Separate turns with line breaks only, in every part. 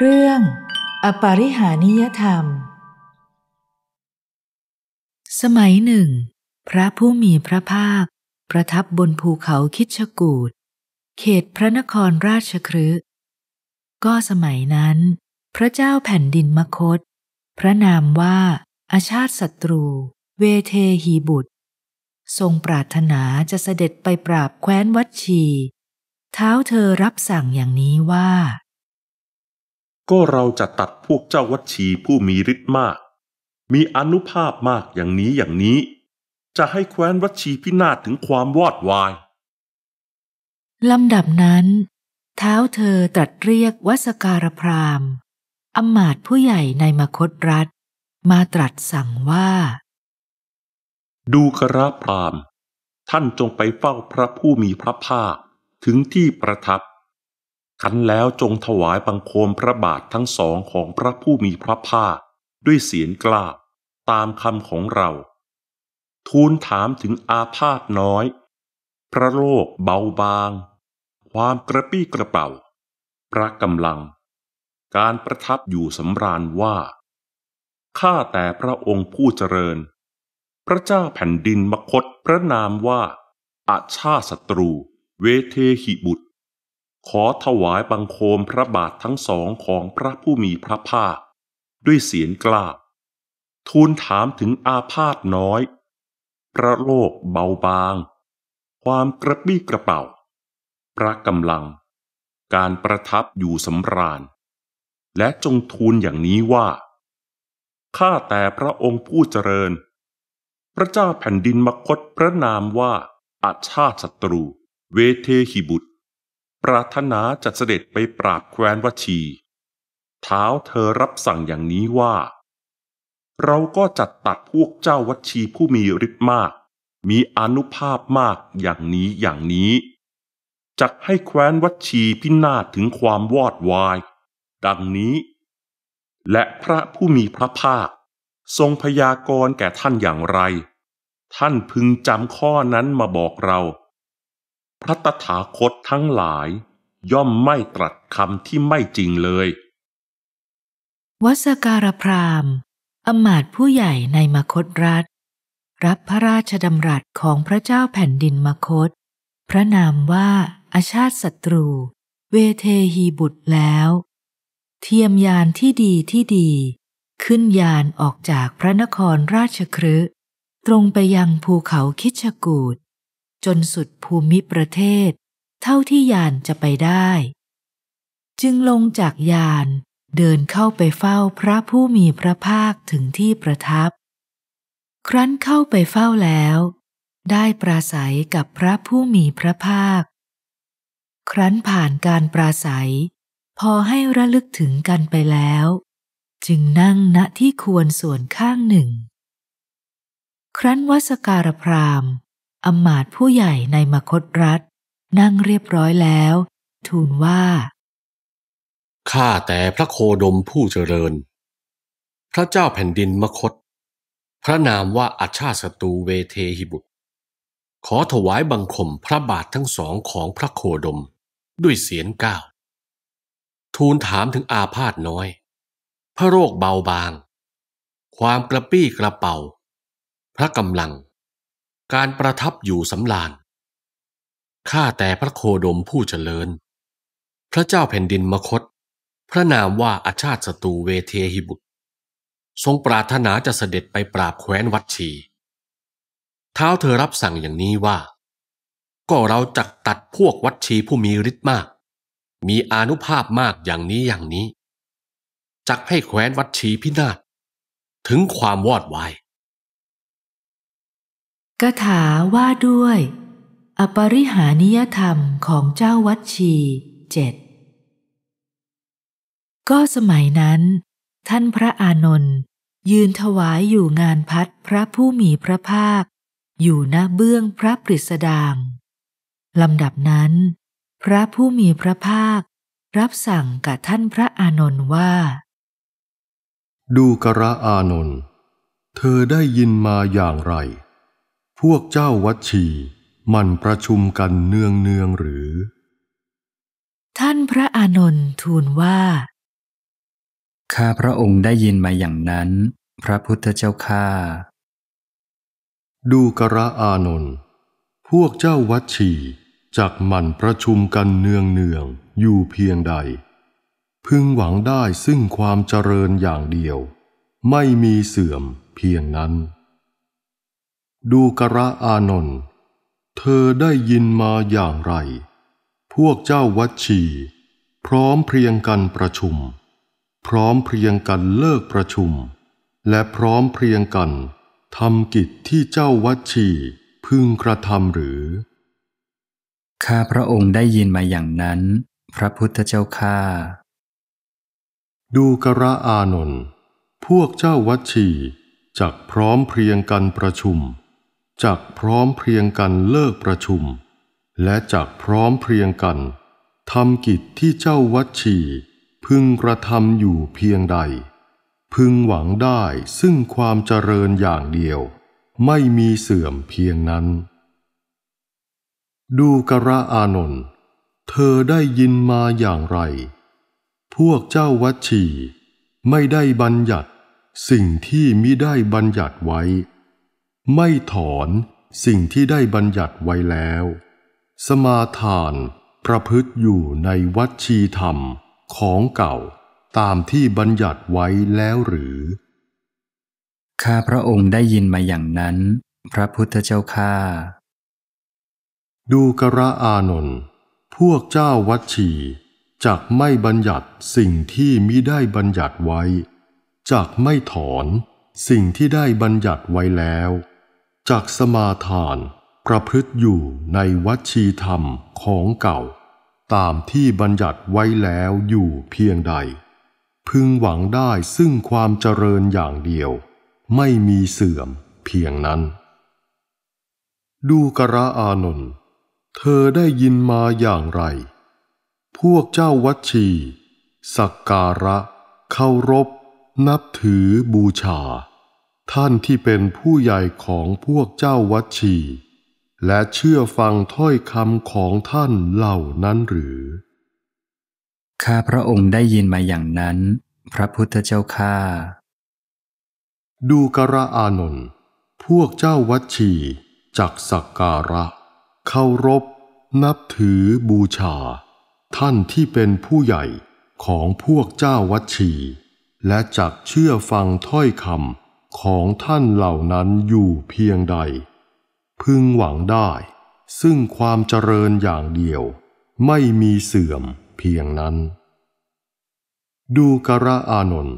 เรื่อง อปาริหานิยธรรม สมัยหนึ่ง พระผู้มีพระภาคประทับบนภูเขาคิชกูด เขตพระนครราชครืก็สมัยนั้น พระเจ้าแผ่นดินมคต พระนามว่าอาชาติศัตรูเวเทหีบุตร ทรงปรารถนาจะเสด็จไปปราบแคว้นวัดชีเท้าเธอรับสั่งอย่างนี้ว่า
ก็เราจะตัดพวกเจ้าวัชีผู้มีฤทธิ์มาก มีอนุภาพมากอย่างนี้อย่างนี้ จะให้แคว้นวัชีพินาศถึงความวอดวาย
ลำดับนั้น เท้าเธอตรัสเรียกวัสการพราม อำมาตย์ผู้ใหญ่ในมคตรัฐมาตรัสสั่งว่า
ดูกระพราม ท่านจงไปเฝ้าพระผู้มีพระภาคถึงที่ประทับขันแล้วจงถวายบังคมพระบาททั้งสองของพระผู้มีพระภาคด้วยเสียงกล้าตามคำของเรา ทูลถามถึงอาพาธน้อย พระโรคเบาบาง ความกระปี้กระเป๋า พระกำลัง การประทับอยู่สำราญว่าข้าแต่พระองค์ผู้เจริญ พระเจ้าแผ่นดินมคตพระนามว่า อาชาศัตรูเวเทหิบุตรขอถวายบังคมพระบาททั้งสองของพระผู้มีพระภาคด้วยเสียงกล้าทูลถามถึงอาพาธน้อยพระโลกเบาบาง ความกระปี้กระเป๋า พระกำลัง การประทับอยู่สำราญ และจงทูลอย่างนี้ว่า ข้าแต่พระองค์ผู้เจริญ พระเจ้าแผ่นดินมคตพระนามว่าอาชาติศัตรูเวเทหิบุตรปรารถนาจัดเสด็จไปปราบแคว้นวชี เท้าเธอรับสั่งอย่างนี้ว่า เราก็จัดตัดพวกเจ้าวัชีผู้มีฤทธิ์มาก มีอนุภาพมากอย่างนี้อย่างนี้ จักให้แคว้นวัชีพินาศถึงความวอดวาย ดังนี้ และพระผู้มีพระภาค ทรงพยากรณ์แก่ท่านอย่างไร ท่านพึงจำข้อนั้นมาบอกเราพระตถาคตทั้งหลายย่อมไม่ตรัสคำที่ไม่จริงเลย
วัสการพรามอมาตผู้ใหญ่ในมคตรัฐ รับพระราชดำรัสของพระเจ้าแผ่นดินมคต พระนามว่าอาชาติศัตรูเวเทหีบุตรแล้ว เทียมยานที่ดีที่ดี ขึ้นยานออกจากพระนครราชครืตรงไปยังภูเขาคิชกูดจนสุดภูมิประเทศ เท่าที่ยานจะไปได้ จึงลงจากยานเดินเข้าไปเฝ้าพระผู้มีพระภาคถึงที่ประทับ ครั้นเข้าไปเฝ้าแล้ว ได้ปราศัยกับพระผู้มีพระภาค ครั้นผ่านการปราศัย พอให้ระลึกถึงกันไปแล้ว จึงนั่งณที่ควรส่วนข้างหนึ่ง ครั้นวสการพราหมณอมาตผู้ใหญ่ในมคตรัฐนั่งเรียบร้อยแล้ว ทูลว่า
ข้าแต่พระโคดมผู้เจริญ พระเจ้าแผ่นดินมคต พระนามว่าอาชาสตูเวเทหิบุตร ขอถวายบังคมพระบาททั้งสองของพระโคดมด้วยเสียงก้าวทูลถามถึงอาพาธน้อย พระโรคเบาบาง ความกระปี้กระเป๋า พระกำลังการประทับอยู่สำลานข้าแต่พระโคดมผู้เจริญ พระเจ้าแผ่นดินมคต พระนามว่าอาชาติศัตรูเวเทหิบุตร ทรงปรารถนาจะเสด็จไปปราบแคว้นวัดชี เท้าเธอรับสั่งอย่างนี้ว่า ก็เราจักตัดพวกวัดชีผู้มีฤทธิ์มาก มีอนุภาพมากอย่างนี้อย่างนี้ จักให้แคว้นวัดชีพินาศ ถึงความวอดวาย
กถาว่าด้วย อปริหานิยธรรมของเจ้าวัดชีเจ็ดก็สมัยนั้นท่านพระอานนท์ ยืนถวายอยู่งานพัดพระผู้มีพระภาคอยู่หน้าเบื้องพระปริสดางลำดับนั้นพระผู้มีพระภาครับสั่งกับท่านพระอานนท์ว่า
ดูกระอานนท์เธอได้ยินมาอย่างไรพวกเจ้าวัชี มันประชุมกันเนืองเนืองหรือ
ท่านพระอานนท์ทูลว่า
ข้าพระองค์ได้ยินมาอย่างนั้น พระพุทธเจ้าข้าดูกระอานนท์พวกเจ้าวัชีจากมันประชุมกันเนืองเนืองอยู่เพียงใด พึงหวังได้ซึ่งความเจริญอย่างเดียว ไม่มีเสื่อมเพียงนั้นดูกระอานนท์เธอได้ยินมาอย่างไร พวกเจ้าวัดชีพร้อมเพรียงกันประชุม พร้อมเพรียงกันเลิกประชุม และพร้อมเพรียงกันทำกิจที่เจ้าวัดชีพึงกระทำหรือ ข้าพระองค์ได้ยินมาอย่างนั้น พระพุทธเจ้าข้าดูกระอานนท์ พวกเจ้าวัดชีจักพร้อมเพรียงกันประชุมจักพร้อมเพียงกันเลิกประชุม และจักพร้อมเพียงกันทำกิจที่เจ้าวัดชี พึงกระทำอยู่เพียงใด พึงหวังได้ซึ่งความเจริญอย่างเดียว ไม่มีเสื่อมเพียงนั้น ดูกระอานนท์เธอได้ยินมาอย่างไร พวกเจ้าวัดชี ไม่ได้บัญญัติสิ่งที่มิได้บัญญัติไว้ไม่ถอนสิ่งที่ได้บัญญัติไว้แล้ว สมาทานประพฤติอยู่ในวัชีธรรมของเก่าตามที่บัญญัติไว้แล้วหรือ ข้าพระองค์ได้ยินมาอย่างนั้น พระพุทธเจ้าข้าดูกระอานนท์พวกเจ้าวัชีจักไม่บัญญัติสิ่งที่มิได้บัญญัติไว้จักไม่ถอน สิ่งที่ได้บัญญัติไว้แล้วจากสมาทานประพฤติอยู่ในวัชีธรรมของเก่า ตามที่บัญญัติไว้แล้วอยู่เพียงใด พึงหวังได้ซึ่งความเจริญอย่างเดียว ไม่มีเสื่อมเพียงนั้น ดูกระอานนท์เธอได้ยินมาอย่างไร พวกเจ้าวัชีสักการะเคารพนับถือบูชาท่านที่เป็นผู้ใหญ่ของพวกเจ้าวัชี และเชื่อฟังถ้อยคำของท่านเหล่านั้นหรือ ข้าพระองค์ได้ยินมาอย่างนั้น พระพุทธเจ้าข้าดูกระอานนท์พวกเจ้าวัชีจักสักการะเคารพ นับถือบูชา ท่านที่เป็นผู้ใหญ่ของพวกเจ้าวัชี และจักเชื่อฟังถ้อยคำของท่านเหล่านั้นอยู่เพียงใด พึงหวังได้ ซึ่งความเจริญอย่างเดียว ไม่มีเสื่อมเพียงนั้น ดูกระอานนท์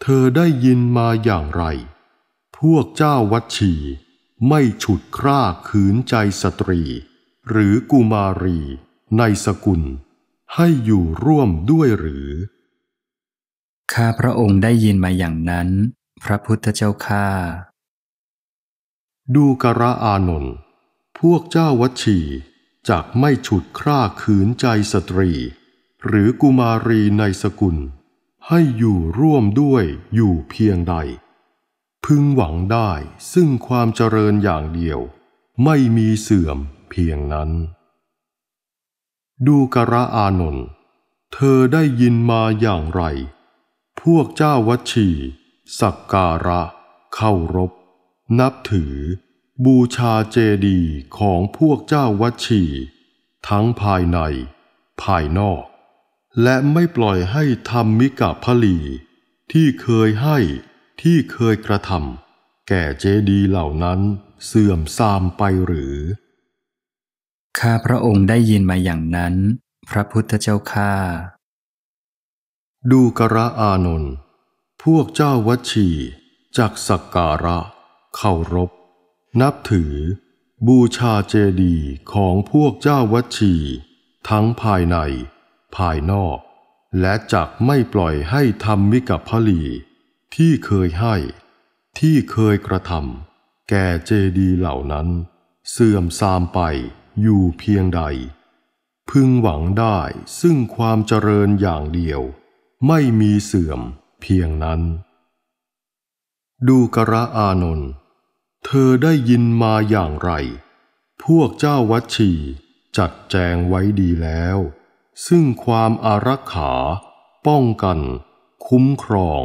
เธอได้ยินมาอย่างไร พวกเจ้าวัดชีไม่ฉุดคร่าขืนใจสตรี หรือกุมารี ในสกุล ให้อยู่ร่วมด้วยหรือ ข้าพระองค์ได้ยินมาอย่างนั้นพระพุทธเจ้าข้าดูกระอานนท์พวกเจ้าวัชีจากไม่ฉุดคร่าขืนใจสตรี หรือกุมารีในสกุล ให้อยู่ร่วมด้วยอยู่เพียงใด พึงหวังได้ซึ่งความเจริญอย่างเดียว ไม่มีเสื่อมเพียงนั้น ดูกระอานนท์เธอได้ยินมาอย่างไร พวกเจ้าวัชีสักการะ เข้ารบนับถือ บูชาเจดีย์ของพวกเจ้าวัชี ทั้งภายใน ภายนอก และไม่ปล่อยให้ธรรมมิกะพลี ที่เคยให้ที่เคยกระทำแก่เจดีย์เหล่านั้นเสื่อมทรามไปหรือ ข้าพระองค์ได้ยินมาอย่างนั้น พระพุทธเจ้าข้าดูกระอานนท์พวกเจ้าวัชีจักสักการะเคารพนับถือบูชาเจดีย์ของพวกเจ้าวัชี ทั้งภายใน ภายนอก และจักไม่ปล่อยให้ทำมิกับพลีที่เคยให้ที่เคยกระทำแก่เจดีย์เหล่านั้นเสื่อมทรามไปอยู่เพียงใด พึงหวังได้ซึ่งความเจริญอย่างเดียว ไม่มีเสื่อมเพียงนั้น ดูกระอานนท์เธอได้ยินมาอย่างไร พวกเจ้าวัชีจัดแจงไว้ดีแล้ว ซึ่งความอารักขา ป้องกัน คุ้มครอง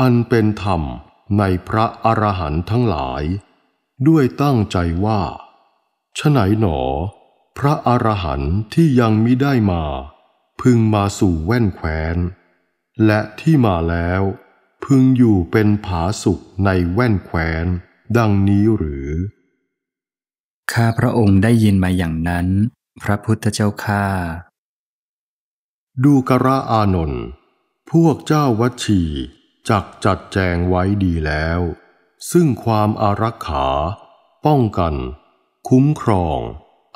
อันเป็นธรรมในพระอรหันต์ทั้งหลาย ด้วยตั้งใจว่าฉไหนหนอ พระอรหันต์ที่ยังมิได้มา พึงมาสู่แว่นแคว้นและที่มาแล้ว พึงอยู่เป็นผาสุขในแว่นแขวนดังนี้หรือ ข้าพระองค์ได้ยินมาอย่างนั้น พระพุทธเจ้าข้าดูกระอานนท์พวกเจ้าวัชี จักจัดแจงไว้ดีแล้ว ซึ่งความอารักขา ป้องกัน คุ้มครอง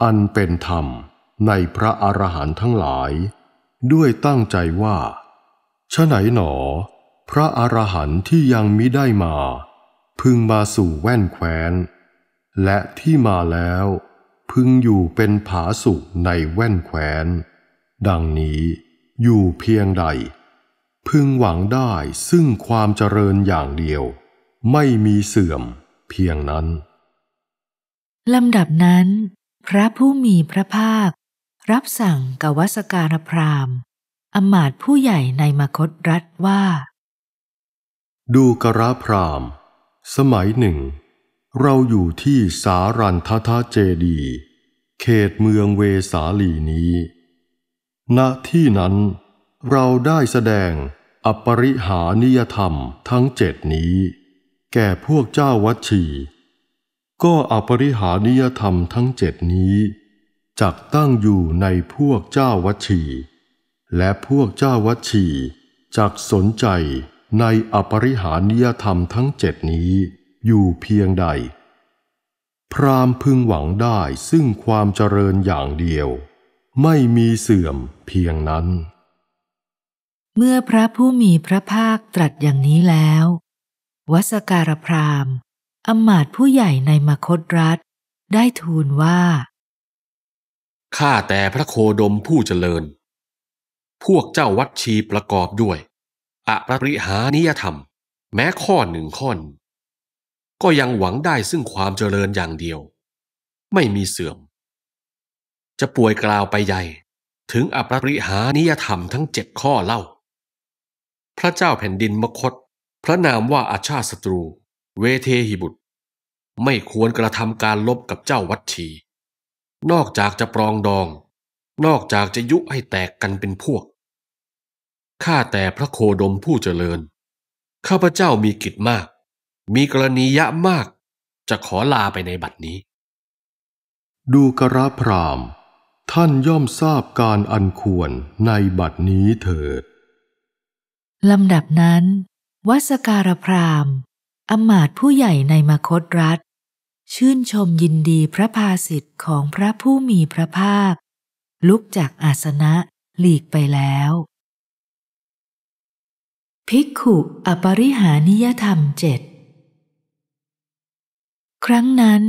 อันเป็นธรรมในพระอรหันต์ทั้งหลาย ด้วยตั้งใจว่าชะไหนหนอ พระอรหันต์ที่ยังมิได้มาพึงมาสู่แว่นแคว้นและที่มาแล้วพึงอยู่เป็นผาสุขในแว่นแคว้นดังนี้อยู่เพียงใด พึงหวังได้ซึ่งความเจริญอย่างเดียว ไม่มีเสื่อมเพียงนั้น
ลำดับนั้นพระผู้มีพระภาครับสั่งกับวสการพราหมณ์อมาตผู้ใหญ่ในมคตรัฐว่า
ดูกระพราม สมัยหนึ่ง เราอยู่ที่สารันทาเจดี เขตเมืองเวสาลีนี้ ณ ที่นั้นเราได้แสดงอปริหานิยธรรมทั้งเจ็ดนี้ แก่พวกเจ้าวัชี ก็อปริหานิยธรรมทั้งเจ็ดนี้ จักตั้งอยู่ในพวกเจ้าวัชีและพวกเจ้าวัชีจักสนใจในอปริหานิยธรรมทั้งเจ็ดนี้อยู่เพียงใด พรามพึงหวังได้ซึ่งความเจริญอย่างเดียว ไม่มีเสื่อมเพียงนั้น
เมื่อพระผู้มีพระภาคตรัสอย่างนี้แล้ว วัสการพรามอมาตผู้ใหญ่ในมคตรัฐได้ทูลว่า
ข้าแต่พระโคดมผู้เจริญพวกเจ้า วัดชีประกอบด้วยอปริหานิยธรรม แม้ข้อหนึ่งข้อก็ยังหวังได้ซึ่งความเจริญอย่างเดียว ไม่มีเสื่อม จะป่วยกล่าวไปใหญ่ถึงอปริหานิยธรรมทั้งเจ็ดข้อเล่า พระเจ้าแผ่นดินมคต พระนามว่าอาชาศัตรู เวเทหิบุตร ไม่ควรกระทำการลบกับเจ้าวัดชี นอกจากจะปรองดอง นอกจากจะยุให้แตกกันเป็นพวกข้าแต่พระโคดมผู้เจริญ ข้าพเจ้ามีกิจมาก มีกรณียะมากจะขอลาไปในบัดนี้
ดูกระพราม ท่านย่อมทราบการอันควรในบัดนี้เถิด
ลำดับนั้น วัสการพรามอมาตผู้ใหญ่ในมคตรัฐ ชื่นชมยินดีพระภาสิทธิ์ของพระผู้มีพระภาคลุกจากอาสนะหลีกไปแล้วภิกขุอปริหานิยธรรมเจ็ด ครั้งนั้น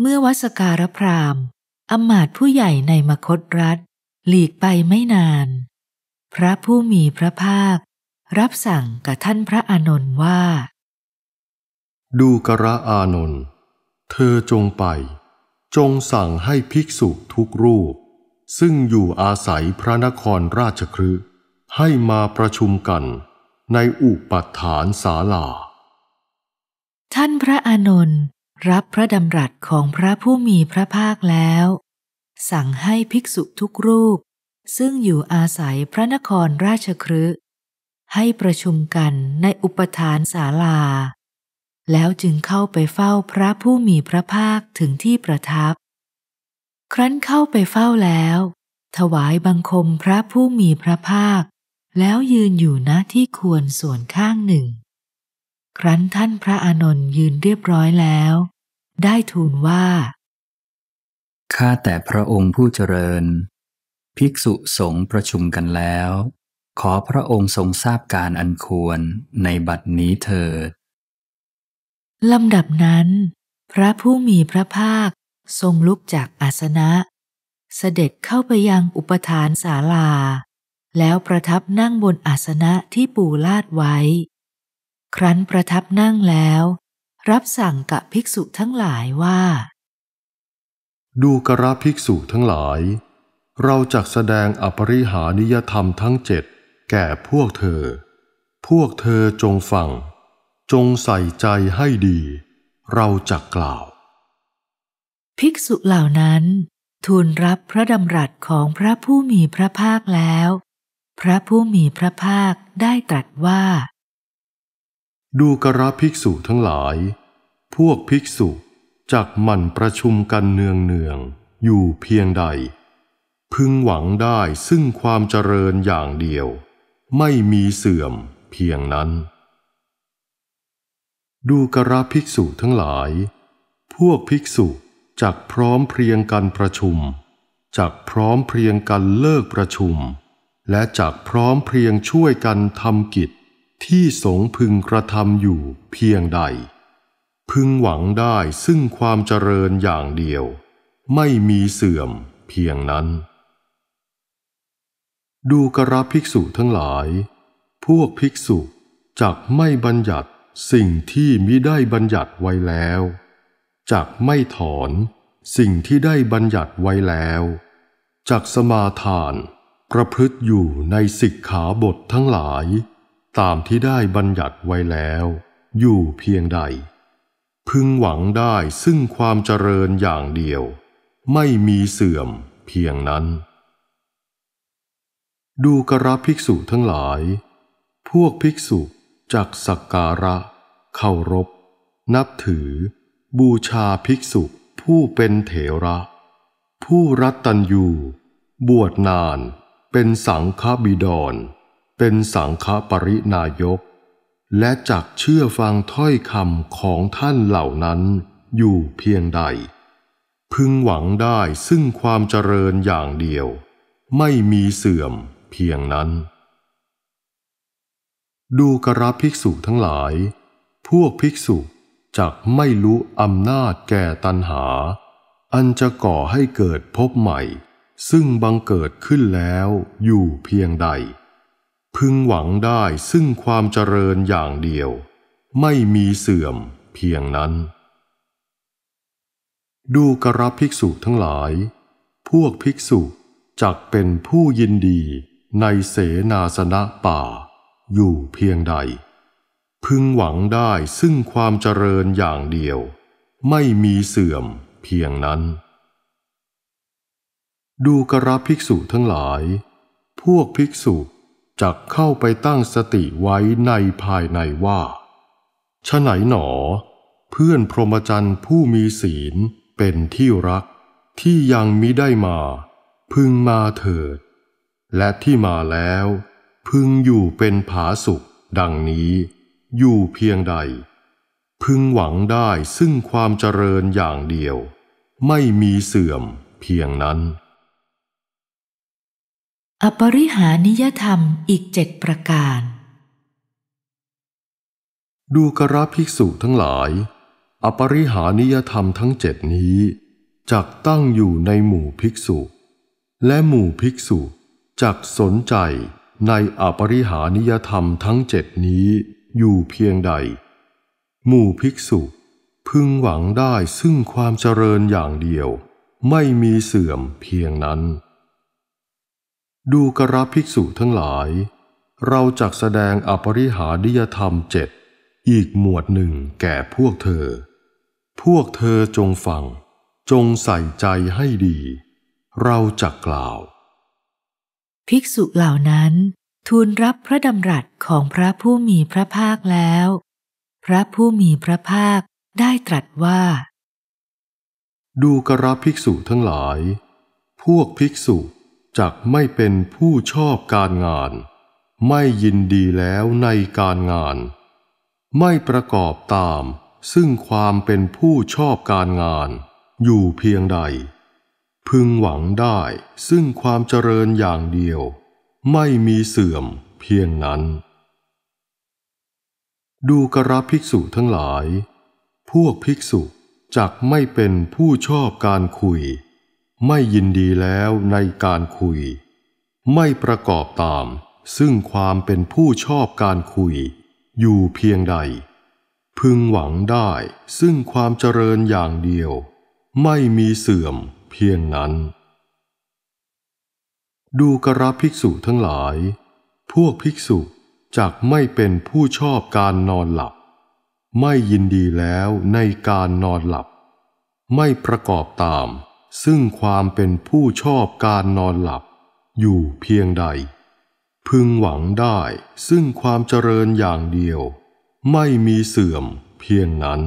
เมื่อวัสการพรามอมาตผู้ใหญ่ในมคตรัฐ หลีกไปไม่นาน พระผู้มีพระภาค รับสั่งกับท่านพระอานนท์ว่า
ดูกระอานนท์เธอจงไป จงสั่งให้ภิกษุทุกรูป ซึ่งอยู่อาศัยพระนครราชครืให้มาประชุมกันในอุปฐานศาลา
ท่านพระอานนท์รับพระดำรัสของพระผู้มีพระภาคแล้ว สั่งให้ภิกษุทุกรูป ซึ่งอยู่อาศัยพระนครราชครืให้ประชุมกันในอุปทานศาลา แล้วจึงเข้าไปเฝ้าพระผู้มีพระภาคถึงที่ประทับ ครั้นเข้าไปเฝ้าแล้ว ถวายบังคมพระผู้มีพระภาคแล้วยืนอยู่ณที่ควรส่วนข้างหนึ่ง ครั้นท่านพระอานนท์ยืนเรียบร้อยแล้ว ได้ทูลว่า
ข้าแต่พระองค์ผู้เจริญ ภิกษุสงฆ์ประชุมกันแล้ว ขอพระองค์ทรงทราบการอันควรในบัดนี้เถิด
ลำดับนั้น พระผู้มีพระภาคทรงลุกจากอาสนะ เสด็จเข้าไปยังอุปทานศาลาแล้วประทับนั่งบนอาสนะที่ปูลาดไว้ ครั้นประทับนั่งแล้ว รับสั่งกับภิกษุทั้งหลายว่า
ดูกระภิกษุทั้งหลาย เราจะแสดงอปริหานิยธรรมทั้งเจ็ดแก่พวกเธอ พวกเธอจงฟัง จงใส่ใจให้ดี เราจะกล่าว
ภิกษุเหล่านั้นทูลรับพระดำรัสของพระผู้มีพระภาคแล้วพระผู้มีพระภาคได้ตรัสว่า
ดูกระภิกษุทั้งหลาย พวกภิกษุจักมันประชุมกันเนืองเนืองอยู่เพียงใด พึงหวังได้ซึ่งความเจริญอย่างเดียว ไม่มีเสื่อมเพียงนั้น ดูกระภิกษุทั้งหลาย พวกภิกษุจักพร้อมเพรียงกันประชุมจักพร้อมเพรียงกันเลิกประชุมและจากพร้อมเพรียงช่วยกันทำกิจที่สงพึงกระทำอยู่เพียงใด พึงหวังได้ซึ่งความเจริญอย่างเดียว ไม่มีเสื่อมเพียงนั้น ดูกระภิกษุทั้งหลาย พวกภิกษุจักไม่บัญญัติสิ่งที่มิได้บัญญัติไว้แล้วจักไม่ถอนสิ่งที่ได้บัญญัติไว้แล้วจักสมาทานประพฤติอยู่ในสิกขาบททั้งหลาย ตามที่ได้บัญญัติไว้แล้ว อยู่เพียงใด พึงหวังได้ซึ่งความเจริญอย่างเดียว ไม่มีเสื่อมเพียงนั้น ดูกระภิกษุทั้งหลาย พวกภิกษุจักสักการะเคารพ นับถือ บูชาภิกษุผู้เป็นเถระ ผู้รัตตัญยูบวชนานเป็นสังฆบิดร เป็นสังฆปรินายก และจักเชื่อฟังถ้อยคำของท่านเหล่านั้นอยู่เพียงใด พึงหวังได้ซึ่งความเจริญอย่างเดียว ไม่มีเสื่อมเพียงนั้น ดูกระภิกษุทั้งหลาย พวกภิกษุจักไม่รู้อำนาจแก่ตันหา อันจะก่อให้เกิดพบใหม่ซึ่งบังเกิดขึ้นแล้วอยู่เพียงใด พึงหวังได้ซึ่งความเจริญอย่างเดียว ไม่มีเสื่อมเพียงนั้น ดูกระภิกษุทั้งหลาย พวกภิกษุจักเป็นผู้ยินดีในเสนาสนะป่า อยู่เพียงใด พึงหวังได้ซึ่งความเจริญอย่างเดียว ไม่มีเสื่อมเพียงนั้นดูกระภิกษุทั้งหลาย พวกภิกษุจักเข้าไปตั้งสติไว้ในภายในว่า ชะไหนหนอ เพื่อนพรหมจรรย์ผู้มีศีลเป็นที่รักที่ยังมิได้มา พึงมาเถิด และที่มาแล้ว พึงอยู่เป็นผาสุขดังนี้ อยู่เพียงใด พึงหวังได้ซึ่งความเจริญอย่างเดียว ไม่มีเสื่อมเพียงนั้น
อปริหานิยธรรมอีกเจ็ดประการ
ดูกระภิกษุทั้งหลาย อปริหานิยธรรมทั้งเจ็ดนี้จักตั้งอยู่ในหมู่ภิกษุ และหมู่ภิกษุจักสนใจในอปริหานิยธรรมทั้งเจ็ดนี้อยู่เพียงใด หมู่ภิกษุพึงหวังได้ซึ่งความเจริญอย่างเดียว ไม่มีเสื่อมเพียงนั้นดูกระภิกษุทั้งหลาย เราจักแสดงอปริหาดิยธรรมเจ็ดอีกหมวดหนึ่งแก่พวกเธอ พวกเธอจงฟัง จงใส่ใจให้ดี เราจักกล่าว
ภิกษุเหล่านั้นทูลรับพระดำรัสของพระผู้มีพระภาคแล้ว พระผู้มีพระภาคได้ตรัสว่า
ดูกระภิกษุทั้งหลาย พวกภิกษุจักไม่เป็นผู้ชอบการงาน ไม่ยินดีแล้วในการงาน ไม่ประกอบตามซึ่งความเป็นผู้ชอบการงานอยู่เพียงใด พึงหวังได้ซึ่งความเจริญอย่างเดียว ไม่มีเสื่อมเพียงนั้น ดูกระภิกษุทั้งหลาย พวกภิกษุจักไม่เป็นผู้ชอบการคุยไม่ยินดีแล้วในการคุย ไม่ประกอบตาม ซึ่งความเป็นผู้ชอบการคุย อยู่เพียงใด พึงหวังได้ซึ่งความเจริญอย่างเดียว ไม่มีเสื่อมเพียงนั้น ดูกระภิกษุทั้งหลาย พวกภิกษุจากไม่เป็นผู้ชอบการนอนหลับ ไม่ยินดีแล้วในการนอนหลับ ไม่ประกอบตามซึ่งความเป็นผู้ชอบการนอนหลับ อยู่เพียงใด พึงหวังได้ซึ่งความเจริญอย่างเดียว ไม่มีเสื่อมเพียงนั้น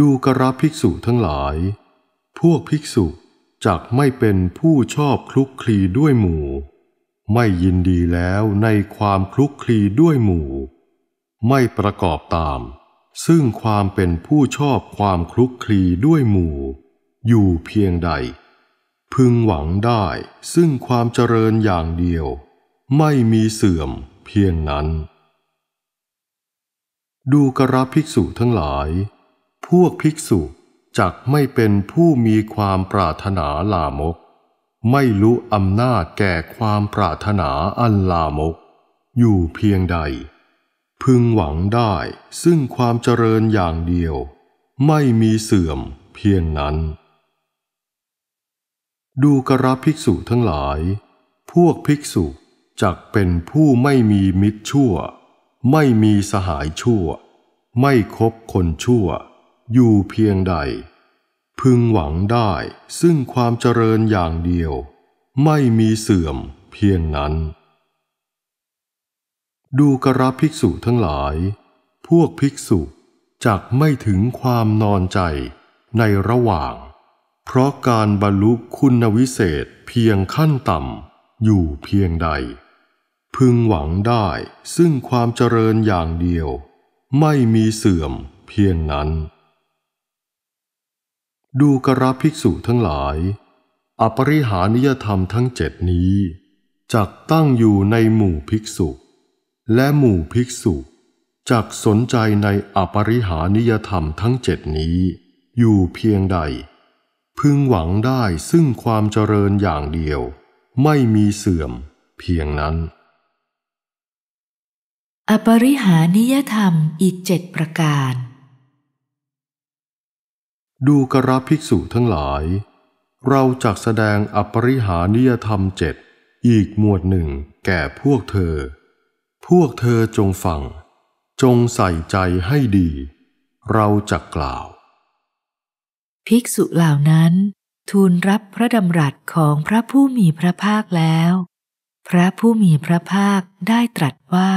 ดูกระภิกษุทั้งหลาย พวกภิกษุจักไม่เป็นผู้ชอบคลุกคลีด้วยหมู่ ไม่ยินดีแล้วในความคลุกคลีด้วยหมู่ ไม่ประกอบตามซึ่งความเป็นผู้ชอบความคลุกคลีด้วยหมู่ อยู่เพียงใด พึงหวังได้ซึ่งความเจริญอย่างเดียว ไม่มีเสื่อมเพียงนั้น ดูกระภิกษุทั้งหลาย พวกภิกษุจักไม่เป็นผู้มีความปรารถนาลามก ไม่รู้อำนาจแก่ความปรารถนาอันลามก อยู่เพียงใดพึงหวังได้ซึ่งความเจริญอย่างเดียว ไม่มีเสื่อมเพียงนั้น ดูกระภิกษุทั้งหลาย พวกภิกษุจักเป็นผู้ไม่มีมิตรชั่ว ไม่มีสหายชั่ว ไม่คบคนชั่ว อยู่เพียงใด พึงหวังได้ซึ่งความเจริญอย่างเดียว ไม่มีเสื่อมเพียงนั้นดูกระภิกษุทั้งหลาย พวกภิกษุจักไม่ถึงความนอนใจในระหว่างเพราะการบรรลุคุณวิเศษเพียงขั้นต่ำอยู่เพียงใด พึงหวังได้ซึ่งความเจริญอย่างเดียวไม่มีเสื่อมเพียงนั้น ดูกระภิกษุทั้งหลาย อปริหานิยธรรมทั้งเจ็ดนี้ จักตั้งอยู่ในหมู่ภิกษุและหมู่ภิกษุจักสนใจในอปริหานิยธรรมทั้งเจ็ดนี้ อยู่เพียงใด พึงหวังได้ซึ่งความเจริญอย่างเดียวไม่มีเสื่อมเพียงนั้น
อปริหานิยธรรมอีกเจ็ดประการ
ดูกระภิกษุทั้งหลาย เราจักแสดงอปริหานิยธรรมเจ็ดอีกหมวดหนึ่งแก่พวกเธอพวกเธอจงฟัง จงใส่ใจให้ดี เราจะกล่าว
ภิกษุเหล่านั้นทูลรับพระดำรัสของพระผู้มีพระภาคแล้ว พระผู้มีพระภาคได้ตรัสว่า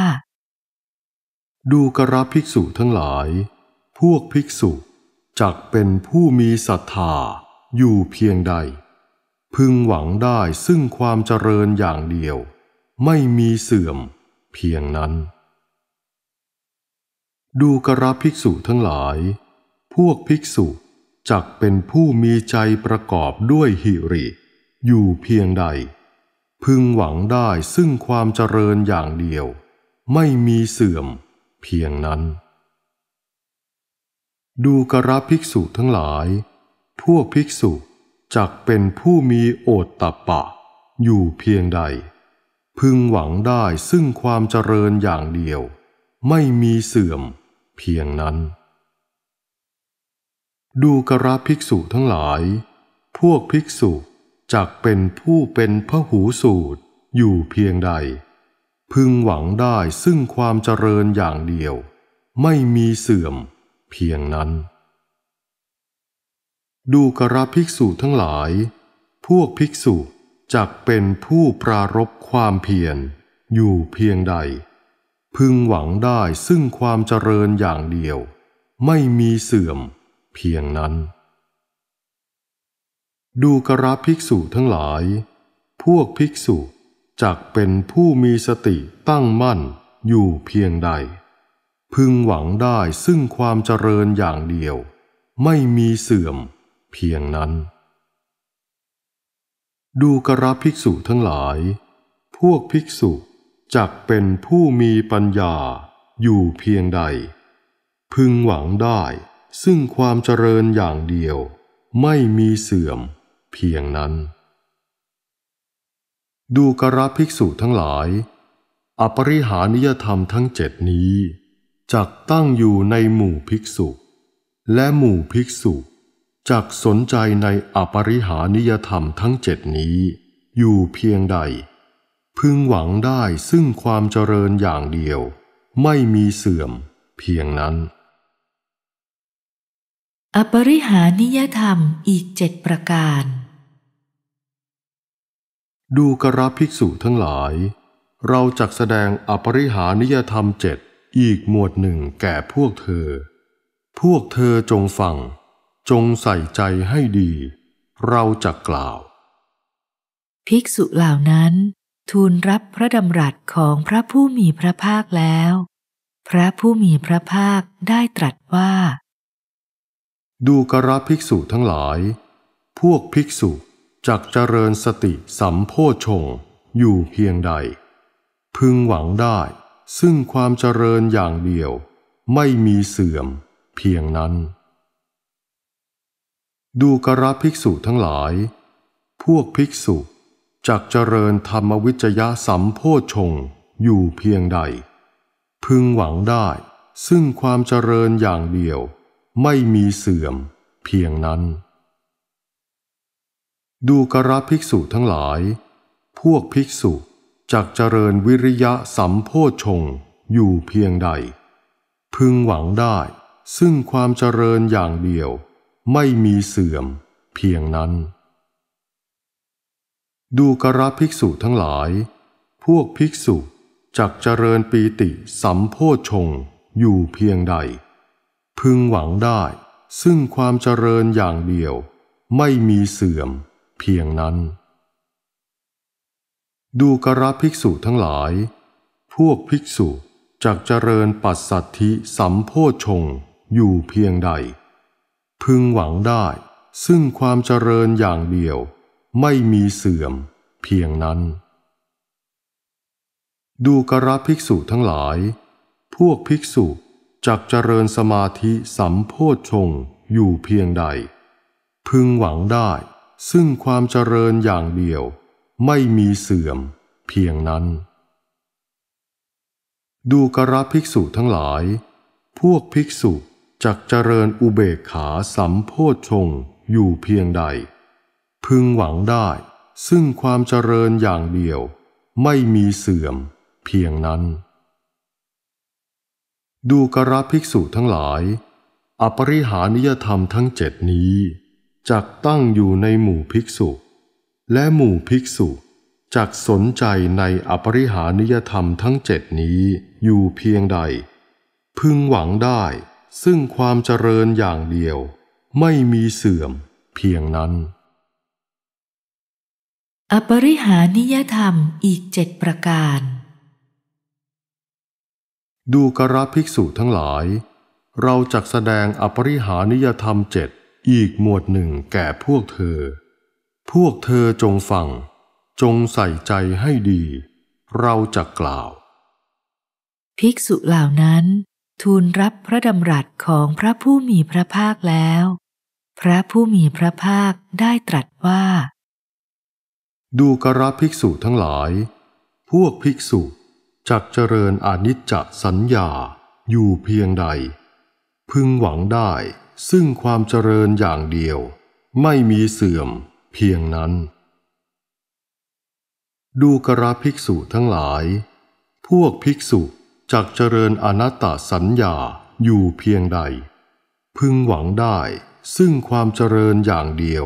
ดูกระภิกษุทั้งหลาย พวกภิกษุจักเป็นผู้มีศรัทธา อยู่เพียงใด พึงหวังได้ซึ่งความเจริญอย่างเดียว ไม่มีเสื่อมเพียงนั้น ดูกระภิกษุทั้งหลาย พวกภิกษุจักเป็นผู้มีใจประกอบด้วยหิริ อยู่เพียงใด พึงหวังได้ซึ่งความเจริญอย่างเดียว ไม่มีเสื่อม เพียงนั้น ดูกระภิกษุทั้งหลาย พวกภิกษุจักเป็นผู้มีโอตตะปะอยู่เพียงใดพึงหวังได้ซึ่งความเจริญอย่างเดียว ไม่มีเสื่อมเพียงนั้น ดูกระภิกษุทั้งหลาย พวกภิกษุจักเป็นผู้เป็นพระหูสูตรอยู่เพียงใด พึงหวังได้ซึ่งความเจริญอย่างเดียว ไม่มีเสื่อมเพียงนั้น ดูกระภิกษุทั้งหลาย พวกภิกษุจักเป็นผู้ปรารบความเพียรอยู่เพียงใด พึงหวังได้ซึ่งความเจริญอย่างเดียว ไม่มีเสื่อมเพียงนั้น ดูกระภิกษุทั้งหลาย พวกภิกษุจักเป็นผู้มีสติตั้งมั่นอยู่เพียงใด พึงหวังได้ซึ่งความเจริญอย่างเดียว ไม่มีเสื่อม เพียงนั้นดูกระภิกษุทั้งหลาย พวกภิกษุจักเป็นผู้มีปัญญาอยู่เพียงใด พึงหวังได้ซึ่งความเจริญอย่างเดียวไม่มีเสื่อมเพียงนั้น ดูกระภิกษุทั้งหลาย อปริหานิยธรรมทั้งเจ็ดนี้จักตั้งอยู่ในหมู่ภิกษุ และหมู่ภิกษุจักสนใจในอปริหานิยธรรมทั้งเจ็ดนี้ อยู่เพียงใด พึงหวังได้ซึ่งความเจริญอย่างเดียว ไม่มีเสื่อมเพียงนั้น
อปริหานิยธรรมอีกเจ็ดประการ
ดูกระภิกษุทั้งหลาย เราจักแสดงอปริหานิยธรรมเจ็ดอีกหมวดหนึ่งแก่พวกเธอ พวกเธอจงฟังจงใส่ใจให้ดี เราจะกล่าว
ภิกษุเหล่านั้นทูลรับพระดำรัสของพระผู้มีพระภาคแล้ว พระผู้มีพระภาคได้ตรัสว่า
ดูกระภิกษุทั้งหลาย พวกภิกษุจักเจริญสติสัมโพชงอยู่เพียงใด พึงหวังได้ ซึ่งความเจริญอย่างเดียว ไม่มีเสื่อมเพียงนั้นดูกระภิกษุทั้งหลาย พวกภิกษุจักเจริญธรรมวิจยะสัมโพชงอยู่เพียงใด พึงหวังได้ซึ่งความเจริญอย่างเดียวไม่มีเสื่อมเพียงนั้น ดูกระภิกษุทั้งหลาย พวกภิกษุจักเจริญวิริยะสัมโพชงอยู่เพียงใด พึงหวังได้ซึ่งความเจริญอย่างเดียวไม่มีเสื่อม เพียงนั้น ดูกระภิกษุทั้งหลาย พวกภิกษุ จักเจริญปีติ สัมโพชง อยู่เพียงใด พึงหวังได้ ซึ่งความเจริญอย่างเดียว ไม่มีเสื่อม เพียงนั้น ดูกระภิกษุทั้งหลาย พวกภิกษุ จักเจริญปัสสัทธิสัมโพชง อยู่เพียงใดพึงหวังได้ ซึ่งความเจริญอย่างเดียว ไม่มีเสื่อม เพียงนั้น ดูกระภิกษุทั้งหลาย พวกภิกษุจักเจริญสมาธิสัมโพชงอยู่เพียงใด พึงหวังได้ ซึ่งความเจริญอย่างเดียว ไม่มีเสื่อม เพียงนั้น ดูกระภิกษุทั้งหลาย พวกภิกษุจักเจริญอุเบกขาสัมโพชงอยู่เพียงใด พึงหวังได้ ซึ่งความเจริญอย่างเดียวไม่มีเสื่อมเพียงนั้น ดูกระภิกษุทั้งหลาย อปริหานิยธรรมทั้งเจ็ดนี้จักตั้งอยู่ในหมู่ภิกษุ และหมู่ภิกษุจักสนใจในอปริหานิยธรรมทั้งเจ็ดนี้อยู่เพียงใด พึงหวังได้ซึ่งความเจริญอย่างเดียวไม่มีเสื่อมเพียงนั้น
อปริหานิยธรรมอีกเจ็ดประการ
ดูกระภิกษุทั้งหลาย เราจักแสดงอปริหานิยธรรมเจ็ดอีกหมวดหนึ่งแก่พวกเธอ พวกเธอจงฟัง จงใส่ใจให้ดี เราจะกล่าว
ภิกษุเหล่านั้นทูลรับพระดำรัสของพระผู้มีพระภาคแล้ว พระผู้มีพระภาคได้ตรัสว่า
ดูกระภิกษุทั้งหลาย พวกภิกษุ จักเจริญอนิจจสัญญาอยู่เพียงใด พึงหวังได้ ซึ่งความเจริญอย่างเดียว ไม่มีเสื่อมเพียงนั้น ดูกระภิกษุทั้งหลาย พวกภิกษุจากเจริญอนัตตสัญญาอยู่เพียงใด พึงหวังได้ ซึ่งความเจริญอย่างเดียว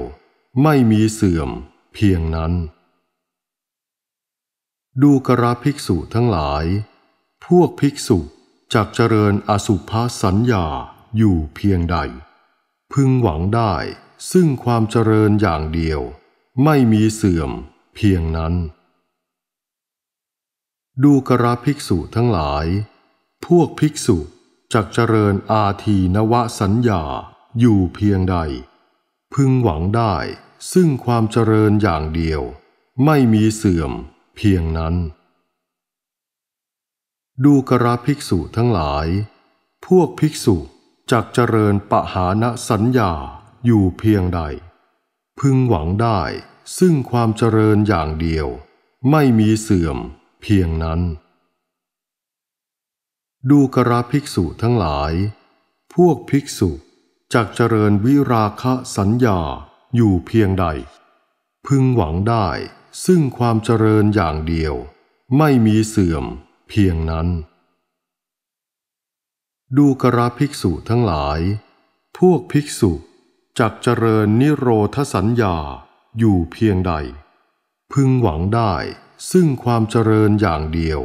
ไม่มีเสื่อมเพียงนั้น ดูกราภิกษุทั้งหลาย พวกภิกษุจากเจริญอสุภาสัญญาอยู่เพียงใด พึงหวังได้ ซึ่งความเจริญอย่างเดียว ไม่มีเสื่อม เพียงนั้นดูกระภิกษุทั้งหลาย พวกภิกษุจักเจริญอาทีนวสัญญาอยู่เพียงใด พึงหวังได้ซึ่งความเจริญอย่างเดียวไม่มีเสื่อมเพียงนั้น ดูกระภิกษุทั้งหลาย พวกภิกษุจักเจริญปหานสัญญาอยู่เพียงใด พึงหวังได้ซึ่งความเจริญอย่างเดียวไม่มีเสื่อมเพียงนั้น ดูกราภิกษุทั้งหลาย พวกภิกษุจากเจริญวิราคะสัญญาอยู่เพียงใด พึงหวังได้ ซึ่งความเจริญอย่างเดียว ไม่มีเสื่อม เพียงนั้น ดูกราภิกษุทั้งหลาย พวกภิกษุจากเจริญนิโรธสัญญา อยู่เพียงใด พึงหวังได้ซึ่งความเจริญอย่างเดียว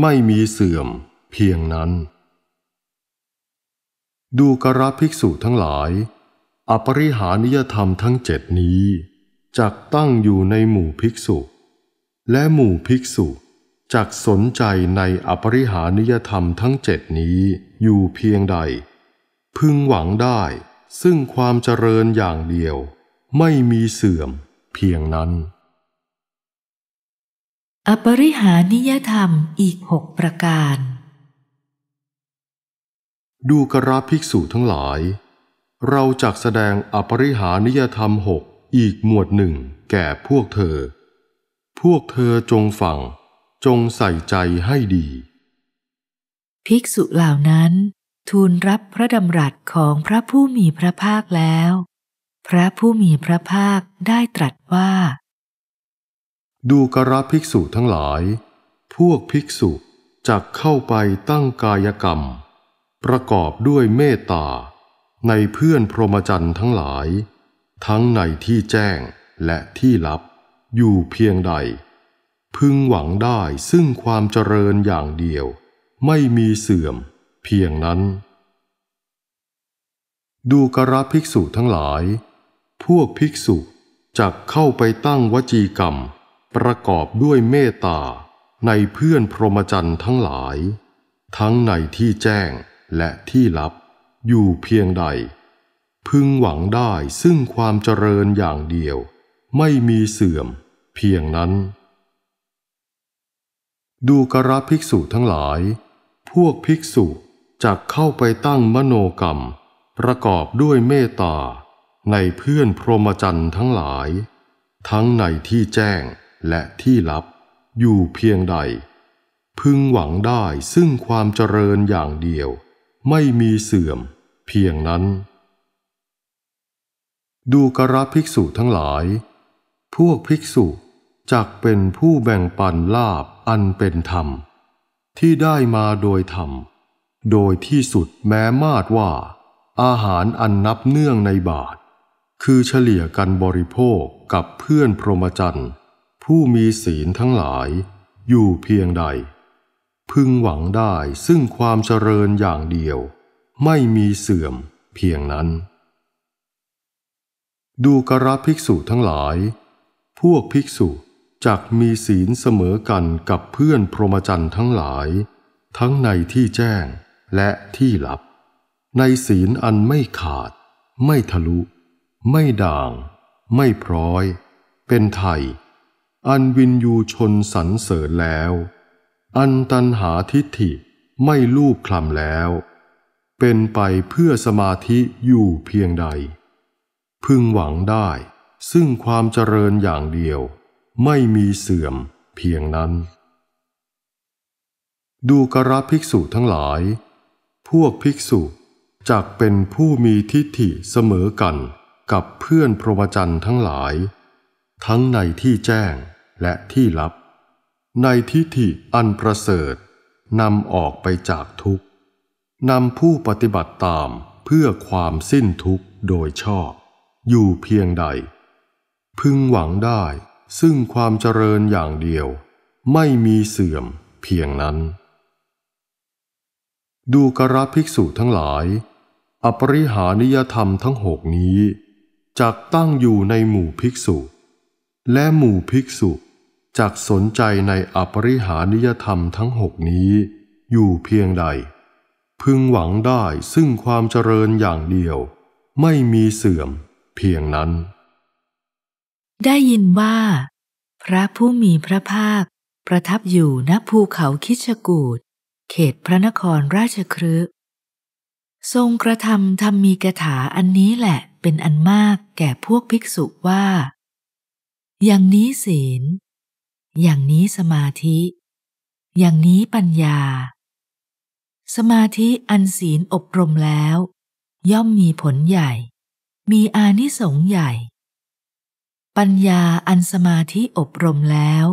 ไม่มีเสื่อมเพียงนั้น ดูกราภิกษุทั้งหลาย อปริหานิยธรรมทั้งเจ็ดนี้ จักตั้งอยู่ในหมู่ภิกษุ และหมู่ภิกษุ จักสนใจในอปริหานิยธรรมทั้งเจ็ดนี้อยู่เพียงใด พึงหวังได้ ซึ่งความเจริญอย่างเดียว ไม่มีเสื่อมเพียงนั้น
อปริหานิยธรรมอีกหกประการ
ดูกราภิกษุทั้งหลาย เราจักแสดงอปริหานิยธรรมหกอีกหมวดหนึ่ง แก่พวกเธอ พวกเธอจงฟังจงใส่ใจให้ดี
ภิกษุเหล่านั้นทูลรับพระดำรัสของพระผู้มีพระภาคแล้ว พระผู้มีพระภาคได้ตรัสว่า
ดูกระภิกษุทั้งหลาย พวกภิกษุจะเข้าไปตั้งกายกรรม ประกอบด้วยเมตตา ในเพื่อนพรหมจรรย์ทั้งหลาย ทั้งในที่แจ้งและที่ลับอยู่เพียงใด พึงหวังได้ซึ่งความเจริญอย่างเดียว ไม่มีเสื่อมเพียงนั้น ดูกระภิกษุทั้งหลาย พวกภิกษุจะเข้าไปตั้งวจีกรรมประกอบด้วยเมตตาในเพื่อนพรหมจรรย์ทั้งหลาย ทั้งในที่แจ้งและที่ลับอยู่เพียงใด พึงหวังได้ซึ่งความเจริญอย่างเดียว ไม่มีเสื่อม เพียงนั้น ดูกระภิกษุทั้งหลาย พวกภิกษุจะเข้าไปตั้งมโนกรรม ประกอบด้วยเมตตาในเพื่อนพรหมจรรย์ทั้งหลาย ทั้งในที่แจ้งและที่ลับอยู่เพียงใด พึงหวังได้ซึ่งความเจริญอย่างเดียว ไม่มีเสื่อม เพียงนั้น ดูกระภิกษุทั้งหลาย พวกภิกษุ จักเป็นผู้แบ่งปันลาบอันเป็นธรรม ที่ได้มาโดยธรรม โดยที่สุดแม้มาดว่า อาหารอันนับเนื่องในบาท คือเฉลี่ยกันบริโภคกับเพื่อนพรหมจรรย์ผู้มีศีลทั้งหลายอยู่เพียงใด พึงหวังได้ซึ่งความเจริญอย่างเดียว ไม่มีเสื่อมเพียงนั้น ดูกระภิกษุทั้งหลาย พวกภิกษุจักมีศีลเสมอกัน กับเพื่อนพรหมจรรย์ทั้งหลาย ทั้งในที่แจ้งและที่ลับ ในศีลอันไม่ขาด ไม่ทะลุ ไม่ด่าง ไม่พร้อย เป็นไทยอันวินยูชนสรรเสริญแล้ว อันตันหาทิฏฐิไม่ลูบคลำแล้ว เป็นไปเพื่อสมาธิอยู่เพียงใด พึงหวังได้ซึ่งความเจริญอย่างเดียว ไม่มีเสื่อมเพียงนั้น ดูกระภิกษุทั้งหลาย พวกภิกษุจักเป็นผู้มีทิฏฐิเสมอกันกับเพื่อนพรหมจรรย์ทั้งหลาย ทั้งในที่แจ้งและที่ลับ ในทิฏฐิอันประเสริฐนำออกไปจากทุกข์ นำผู้ปฏิบัติตามเพื่อความสิ้นทุกข์โดยชอบ อยู่เพียงใด พึงหวังได้ซึ่งความเจริญอย่างเดียว ไม่มีเสื่อมเพียงนั้น ดูกระภิกษุทั้งหลาย อปริหานิยธรรมทั้งหกนี้จักตั้งอยู่ในหมู่ภิกษุและหมู่ภิกษุจักสนใจในอปริหานิยธรรมทั้งหกนี้อยู่เพียงใด พึงหวังได้ซึ่งความเจริญอย่างเดียว ไม่มีเสื่อมเพียงนั้น
ได้ยินว่า พระผู้มีพระภาค ประทับอยู่ณภูเขาคิชกูดเขตพระนครราชครืทรงกระทำทำมีกถาอันนี้แหละเป็นอันมากแก่พวกภิกษุว่าอย่างนี้ศีล อย่างนี้สมาธิ อย่างนี้ปัญญา สมาธิอันศีลอบรมแล้ว ย่อมมีผลใหญ่ มีอานิสงส์ใหญ่ ปัญญาอันสมาธิอบรมแล้ว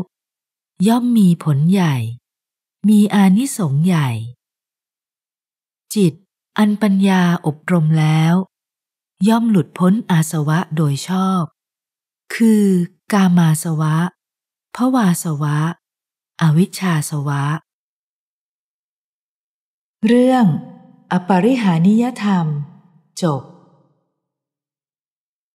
ย่อมมีผลใหญ่ มีอานิสงส์ใหญ่ จิต อันปัญญาอบรมแล้ว ย่อมหลุดพ้นอาสวะโดยชอบ คือกามาสวะภวาสวะ อวิชชาสวะ เรื่อง อปริหานิยธรรม จบ